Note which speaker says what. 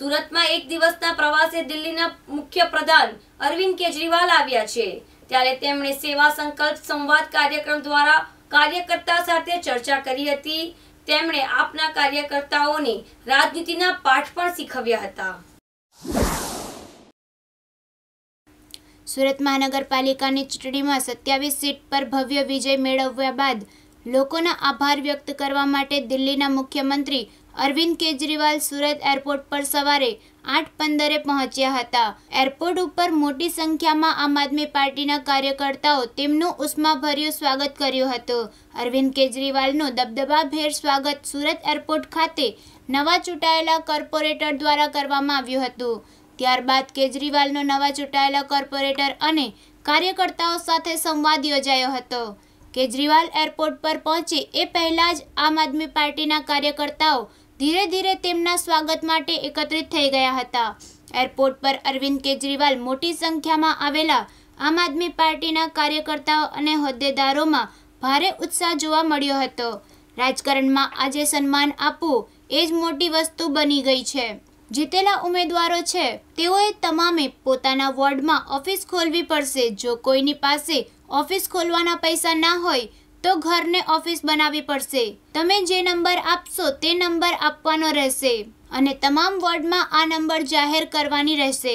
Speaker 1: સુરતમાં એક દિવસના પ્રવાસે દિલ્હીના મુખ્ય પ્રધાન અરવિંદ કેજરીવાલ આવ્યા છે ત્યારે તેમણે સેવા સંકલ્પ સંવાદ કાર્યક્રમ દ્વારા કાર્યકર્તા સાથે ચર્ચા કરી હતી તેમણે આપના કાર્યકર્તાઓને રાજનીતિના પાઠ પણ
Speaker 2: શીખવ્યા હતા સુરત મહાનગરપાલિકાની ચૂંટણીમાં સત્યાવીસ સીટ પર ભવ્ય વિજય મેળવ્યા બાદ લોકોના આભાર વ્યક્ત કરવા માટે દિલ્હીના મુખ્યમંત્રી અરવિંદ કેજરીવાલ સુરત એરપોર્ટ પર સવારે આઠ પંદરે પહોંચ્યા હતા એરપોર્ટ ઉપર મોટી સંખ્યામાં આમ આદમી પાર્ટીના કાર્યકર્તાઓ તેમનું ઉષ્માભર્યું સ્વાગત કર્યું હતું અરવિંદ કેજરીવાલનું દબદબાભેર સ્વાગત સુરત એરપોર્ટ ખાતે નવા ચૂંટાયેલા કોર્પોરેટર દ્વારા કરવામાં આવ્યું હતું ત્યારબાદ કેજરીવાલનો નવા ચૂંટાયેલા કોર્પોરેટર અને કાર્યકર્તાઓ સાથે સંવાદ યોજાયો હતો કેજરીવાલ એરપોર્ટ પર પહોંચે એ પહેલાં જ આમ આદમી પાર્ટીના કાર્યકર્તાઓ ધીરે ધીરે તેમના સ્વાગત માટે એકત્રિત થઈ ગયા હતા એરપોર્ટ પર અરવિંદ કેજરીવાલ મોટી સંખ્યામાં આવેલા આમ આદમી પાર્ટીના કાર્યકર્તાઓ અને હોદ્દેદારોમાં ભારે ઉત્સાહ જોવા મળ્યો હતો રાજકારણમાં આજે સન્માન આપવું એ જ મોટી વસ્તુ બની ગઈ છે જીતેલા ઉમેદવારો છે તેઓએ તમામે પોતાના વોર્ડમાં ઓફિસ ખોલવી પડશે જો કોઈની પાસે ઓફિસ ખોલવાના પૈસા ના હોય તો ઘરને ઓફિસ બનાવવી પડશે તમે જે નંબર આપશો તે નંબર આપવાનો રહેશે અને તમામ વોર્ડમાં આ નંબર જાહેર કરવાની રહેશે